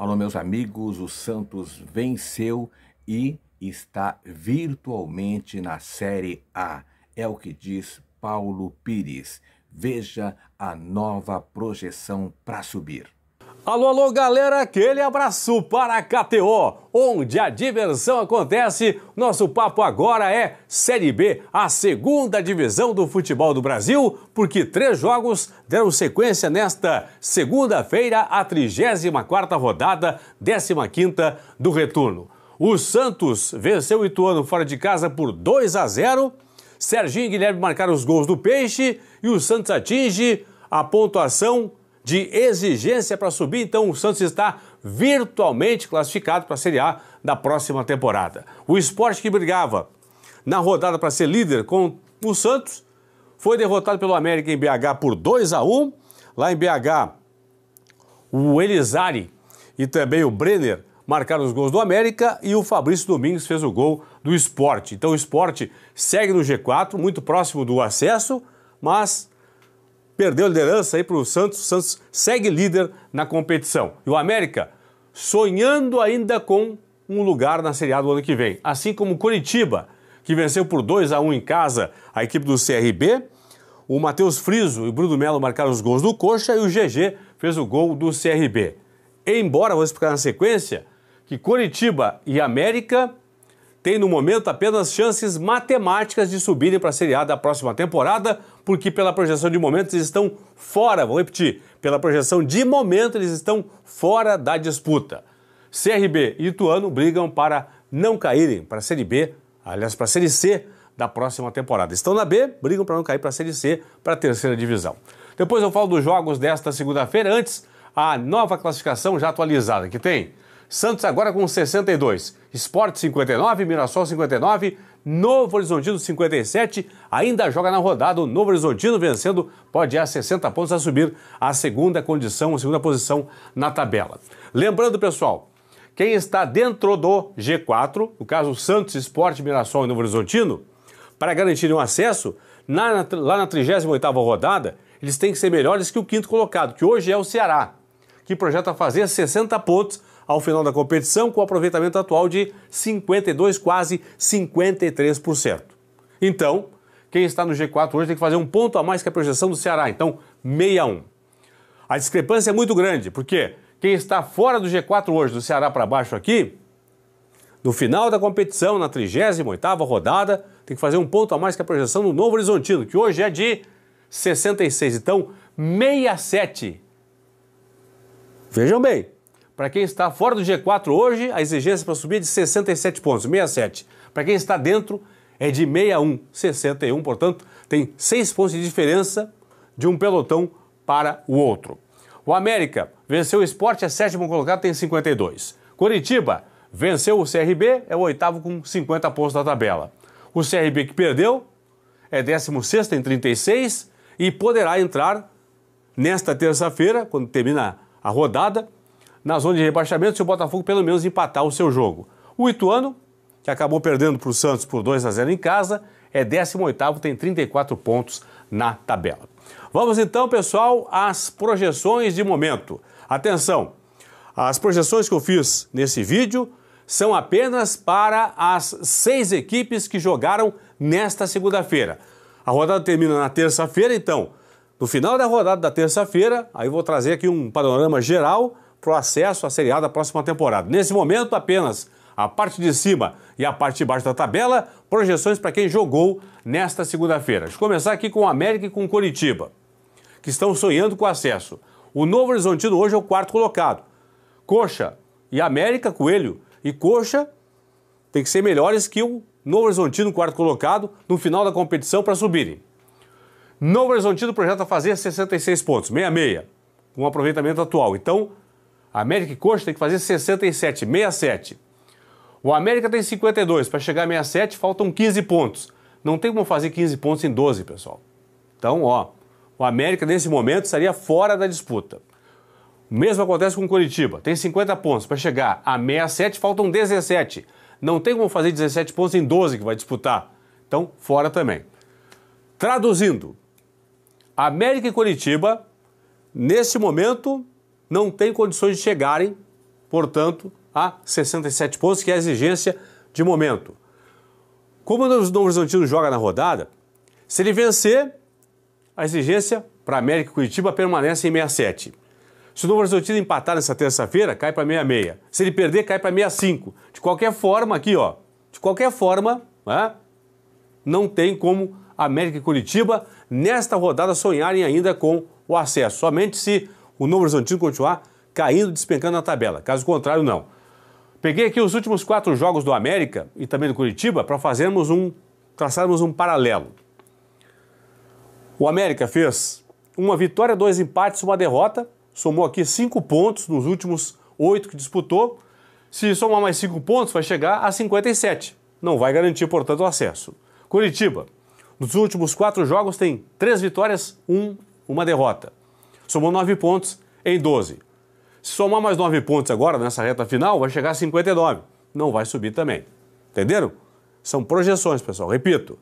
Alô, meus amigos, o Santos venceu e está virtualmente na Série A. É o que diz Paulo Pires. Veja a nova projeção para subir. Alô, alô, galera, aquele abraço para a KTO, onde a diversão acontece. Nosso papo agora é Série B, a segunda divisão do futebol do Brasil, porque três jogos deram sequência nesta segunda-feira, a 34ª rodada, 15ª do retorno. O Santos venceu o Ituano fora de casa por 2 a 0. Serginho e Guilherme marcaram os gols do Peixe e o Santos atinge a pontuação de exigência para subir, então o Santos está virtualmente classificado para a Série A da próxima temporada. O esporte que brigava na rodada para ser líder com o Santos foi derrotado pelo América em BH por 2 a 1 Lá em BH, o Elizari e também o Brenner marcaram os gols do América e o Fabrício Domingos fez o gol do esporte. Então o esporte segue no G4, muito próximo do acesso, mas perdeu a liderança aí para o Santos. O Santos segue líder na competição. E o América sonhando ainda com um lugar na Série A do ano que vem. Assim como o Curitiba, que venceu por 2 a 1 em casa a equipe do CRB. O Matheus Friso e o Bruno Melo marcaram os gols do Coxa e o GG fez o gol do CRB. Embora, vou explicar na sequência, que Curitiba e América tem no momento apenas chances matemáticas de subirem para a Série A da próxima temporada, porque pela projeção de momento eles estão fora, vou repetir, pela projeção de momento eles estão fora da disputa. CRB e Ituano brigam para não caírem para a Série B, aliás, para a Série C da próxima temporada. Estão na B, brigam para não cair para a Série C, para a terceira divisão. Depois eu falo dos jogos desta segunda-feira, antes a nova classificação já atualizada que tem. Santos agora com 62, Esporte 59, Mirassol 59, Novo Horizontino 57, ainda joga na rodada. O Novo Horizontino vencendo pode ir a 60 pontos a subir à segunda condição, a segunda posição na tabela. Lembrando, pessoal, quem está dentro do G4, no caso Santos, Esporte, Mirassol e Novo Horizontino, para garantir um acesso, na, lá na 38ª rodada, eles têm que ser melhores que o quinto colocado, que hoje é o Ceará, que projeta fazer 60 pontos ao final da competição com o aproveitamento atual de 52, quase 53%. Então, quem está no G4 hoje tem que fazer um ponto a mais que a projeção do Ceará, então 61. A discrepância é muito grande, porque quem está fora do G4 hoje, do Ceará para baixo aqui, no final da competição, na 38ª rodada, tem que fazer um ponto a mais que a projeção do Novo Horizontino, que hoje é de 66, então 67. Vejam bem, para quem está fora do G4 hoje, a exigência para subir é de 67 pontos, 67. Para quem está dentro, é de 61, 61. Portanto, tem 6 pontos de diferença de um pelotão para o outro. O América venceu o esporte, é sétimo colocado, tem 52. Coritiba venceu o CRB, é o oitavo com 50 pontos da tabela. O CRB que perdeu é 16 em 36 e poderá entrar nesta terça-feira, quando termina a rodada, na zona de rebaixamento se o Botafogo pelo menos empatar o seu jogo. O Ituano, que acabou perdendo para o Santos por 2 a 0 em casa, é 18º, tem 34 pontos na tabela. Vamos então, pessoal, às projeções de momento. Atenção, as projeções que eu fiz nesse vídeo são apenas para as seis equipes que jogaram nesta segunda-feira. A rodada termina na terça-feira, então, no final da rodada da terça-feira, aí vou trazer aqui um panorama geral para o acesso à Série A da próxima temporada. Nesse momento, apenas a parte de cima e a parte de baixo da tabela, projeções para quem jogou nesta segunda-feira. Deixa eu começar aqui com o América e com o Coritiba, que estão sonhando com acesso. O Novo Horizontino hoje é o quarto colocado. Coxa e América, Coelho e Coxa tem que ser melhores que o Novo Horizontino, quarto colocado, no final da competição para subirem. Novo Horizontino projeta fazer 66 pontos, meia-meia, um aproveitamento atual. Então, América e Coxa tem que fazer 67, 67. O América tem 52, para chegar a 67 faltam 15 pontos. Não tem como fazer 15 pontos em 12, pessoal. Então, ó, o América nesse momento estaria fora da disputa. O mesmo acontece com o Curitiba, tem 50 pontos para chegar a 67, faltam 17. Não tem como fazer 17 pontos em 12 que vai disputar. Então, fora também. Traduzindo, América e Curitiba, nesse momento, não tem condições de chegarem, portanto, a 67 pontos, que é a exigência de momento. Como o Novo Horizontino joga na rodada, se ele vencer, a exigência para América e Curitiba permanece em 67. Se o Novo Horizontino empatar nessa terça-feira, cai para 66. Se ele perder, cai para 65. De qualquer forma, aqui, ó, de qualquer forma, né, não tem como América e Curitiba, nesta rodada, sonharem ainda com o acesso. Somente se o Novo Horizontino continuar caindo, despencando na tabela. Caso contrário, não. Peguei aqui os últimos quatro jogos do América e também do Curitiba para fazermos um, traçarmos um paralelo. O América fez uma vitória, dois empates, uma derrota, somou aqui cinco pontos nos últimos oito que disputou. Se somar mais cinco pontos, vai chegar a 57. Não vai garantir, portanto, o acesso. Curitiba, nos últimos quatro jogos tem três vitórias, um, uma derrota. Somou 9 pontos em 12. Se somar mais 9 pontos agora nessa reta final, vai chegar a 59. Não vai subir também. Entenderam? São projeções, pessoal. Repito,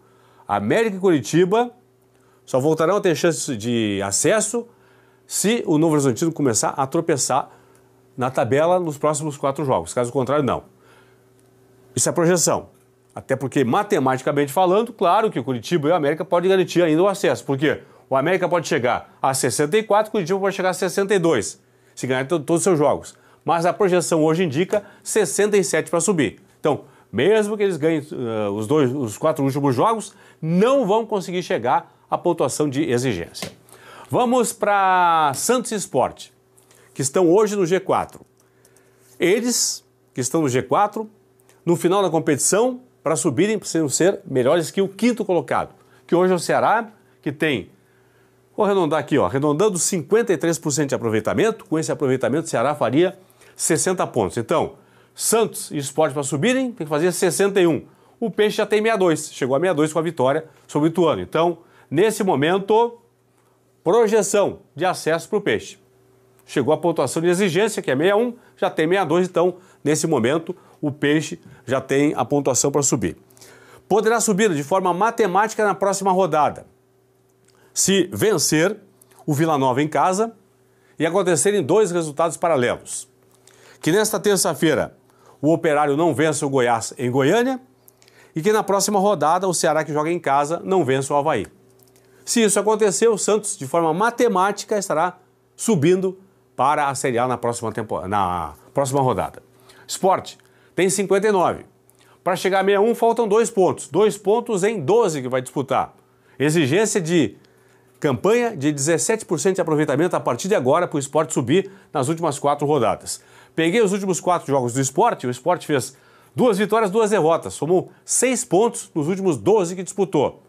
América e Curitiba só voltarão a ter chance de acesso se o Novo Horizontino começar a tropeçar na tabela nos próximos quatro jogos. Caso contrário, não. Isso é projeção. Até porque, matematicamente falando, claro que o Curitiba e a América podem garantir ainda o acesso. Por quê? O América pode chegar a 64, o Curitiba pode chegar a 62, se ganhar todos os seus jogos. Mas a projeção hoje indica 67 para subir. Então, mesmo que eles ganhem uh, os, dois, os quatro últimos jogos, não vão conseguir chegar à pontuação de exigência. Vamos para Santos Esporte, que estão hoje no G4. Eles, que estão no G4, no final da competição, para subirem, precisam ser melhores que o quinto colocado, que hoje é o Ceará, que tem Vou arredondar aqui, ó, arredondando 53% de aproveitamento, com esse aproveitamento o Ceará faria 60 pontos. Então, Santos e Sport para subirem, tem que fazer 61. O Peixe já tem 62, chegou a 62 com a vitória sobre o Ituano. Então, nesse momento, projeção de acesso para o Peixe. Chegou a pontuação de exigência, que é 61, já tem 62, então, nesse momento, o Peixe já tem a pontuação para subir. Poderá subir de forma matemática na próxima rodada se vencer o Vila Nova em casa e acontecerem dois resultados paralelos. Que nesta terça-feira o Operário não vença o Goiás em Goiânia e que na próxima rodada o Ceará que joga em casa não vença o Havaí. Se isso acontecer, o Santos, de forma matemática, estará subindo para a Série A na próxima, temporada, na próxima rodada. Esporte tem 59. Para chegar a 61, faltam dois pontos. Dois pontos em 12 que vai disputar. Exigência de Campanha de 17% de aproveitamento a partir de agora para o esporte subir nas últimas quatro rodadas. Peguei os últimos quatro jogos do esporte, o esporte fez duas vitórias, duas derrotas, somou seis pontos nos últimos 12 que disputou.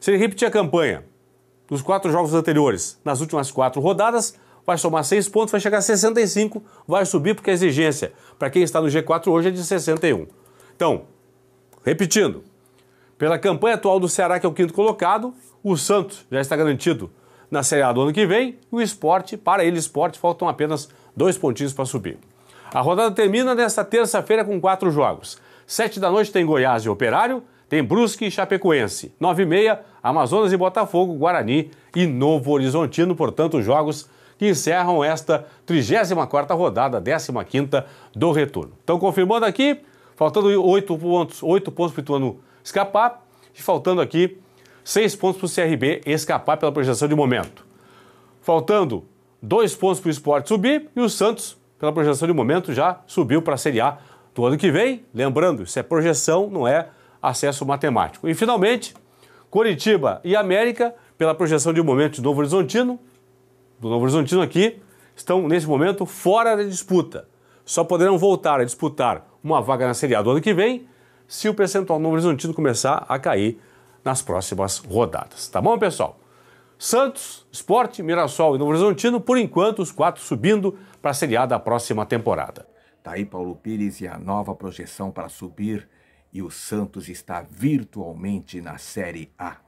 Se ele repetir a campanha dos quatro jogos anteriores nas últimas quatro rodadas, vai somar seis pontos, vai chegar a 65, vai subir porque a exigência para quem está no G4 hoje é de 61. Então, repetindo, pela campanha atual do Ceará, que é o quinto colocado, o Santos já está garantido na Série A do ano que vem e o esporte, para ele, esporte, faltam apenas dois pontinhos para subir. A rodada termina nesta terça-feira com quatro jogos. Sete da noite tem Goiás e Operário, tem Brusque e Chapecoense. Nove e meia, Amazonas e Botafogo, Guarani e Novo Horizontino, portanto, jogos que encerram esta 34ª rodada, 15ª do retorno. Então, confirmando aqui, faltando oito pontos, oito pontos para o Ituano escapar e faltando aqui seis pontos para o CRB escapar pela projeção de momento. Faltando dois pontos para o esporte subir e o Santos, pela projeção de momento, já subiu para a Série A do ano que vem. Lembrando, isso é projeção, não é acesso matemático. E finalmente, Curitiba e América, pela projeção de momento de Novo Horizontino, do Novo Horizontino aqui, estão nesse momento fora da disputa. Só poderão voltar a disputar uma vaga na Série A do ano que vem se o percentual do Novo Horizontino começar a cair nas próximas rodadas. Tá bom, pessoal? Santos, Esporte, Mirassol e Novo Horizontino, por enquanto, os quatro subindo para a Série A da próxima temporada. Tá aí Paulo Pires e a nova projeção para subir e o Santos está virtualmente na Série A.